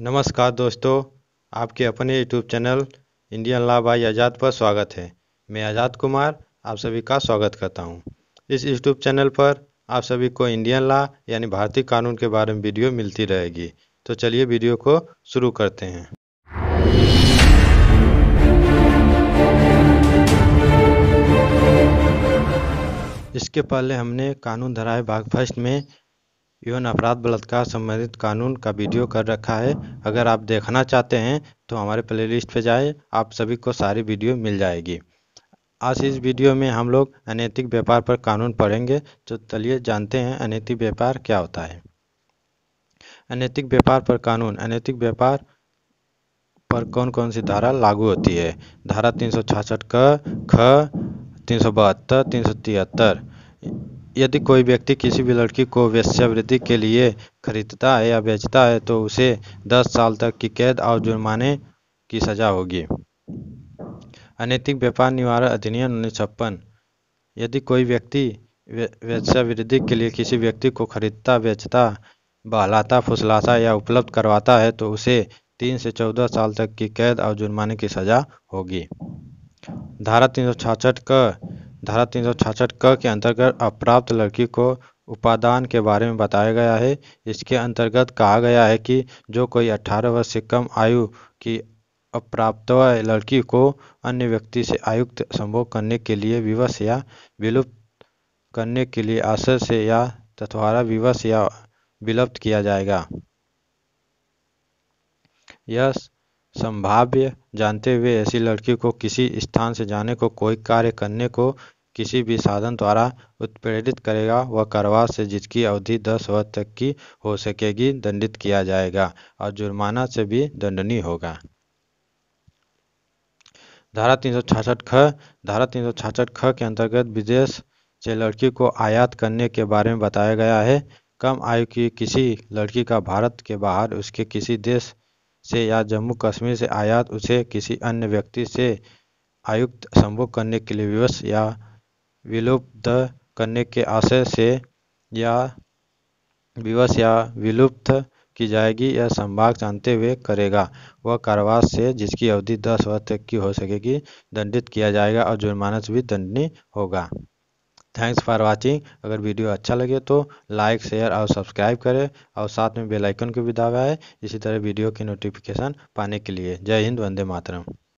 नमस्कार दोस्तों आपके अपने YouTube channel Indian law by Azad पर स्वागत है मैं आज़ाद कुमार आप सभी का स्वागत करता हूं। इस यूट्यूब चैनल पर आप सभी को इंडियन ला यानी भारतीय कानून के बारे में वीडियो मिलती रहेगी तो चलिए वीडियो को शुरू करते हैं इसके पहले हमने कानून धराए भाग फर्स्ट में यौन अपराध बलात्कार संबंधित कानून का वीडियो कर रखा है अगर आप देखना चाहते हैं तो हमारे प्लेलिस्ट पर जाएं आप सभी को सारी वीडियो मिल जाएगी आज इस वीडियो में हम लोग अनैतिक व्यापार पर कानून पढ़ेंगे तो चलिए जानते हैं अनैतिक व्यापार क्या होता है अनैतिक व्यापार पर कानून अनैतिक व्यापार पर कौन कौन सी धारा लागू होती है धारा तीन सौ क ख तीन सौ बहत्तर तीन सौ तिहत्तर यदि कोई व्यक्ति किसी भी लड़की को वेश्यावृत्ति के लिए खरीदता है या बेचता है तो उसे दस साल तक की कैद और जुर्माने की सजा होगी अनैतिक व्यापार निवारण अधिनियम उन्नीस छप्पन यदि कोई व्यक्ति वेश्यावृत्ति के लिए किसी व्यक्ति को खरीदता बेचता बहलाता फुसलाता या उपलब्ध करवाता है तो उसे तीन से चौदह साल तक की कैद और जुर्माने की सजा होगी धारा तीन सौ छाछठ का धारा तीन क के अंतर्गत अप्राप्त लड़की को उपादान के बारे में बताया गया है इसके अंतर्गत कहा गया है कि जो कोई 18 वर्ष से कम आयु की अप्राप्त लड़की को अन्य व्यक्ति से आयुक्त संभोग करने के लिए विवश या विलुप्त करने के लिए आश्रय से या तथवारा विवश या विलुप्त किया जाएगा यह संभाव्य जानते हुए ऐसी लड़की को किसी स्थान से जाने को कोई कार्य करने को किसी भी साधन द्वारा उत्प्रेरित करेगा वह करवा से जिसकी अवधि दस वर्ष तक की हो सकेगी दंडित किया जाएगा और जुर्माना से भी दंडनीय होगा धारा तीन ख धारा तीन ख के अंतर्गत विदेश से लड़की को आयात करने के बारे में बताया गया है कम आयु की किसी लड़की का भारत के बाहर उसके किसी देश से या जम्मू कश्मीर से आयात उसे किसी अन्य व्यक्ति से आयुक्त संभोग करने के लिए विवश या विलुप्त करने के आशय से या विवश या विलुप्त की जाएगी यह संभाग जानते हुए करेगा वह कारावास से जिसकी अवधि दस वर्ष तक की हो सकेगी दंडित किया जाएगा और जुर्मानस भी दंडनीय होगा थैंक्स फॉर वाचिंग अगर वीडियो अच्छा लगे तो लाइक शेयर और सब्सक्राइब करें और साथ में बेल आइकन को भी दबाएं इसी तरह वीडियो की नोटिफिकेशन पाने के लिए जय हिंद वंदे मातरम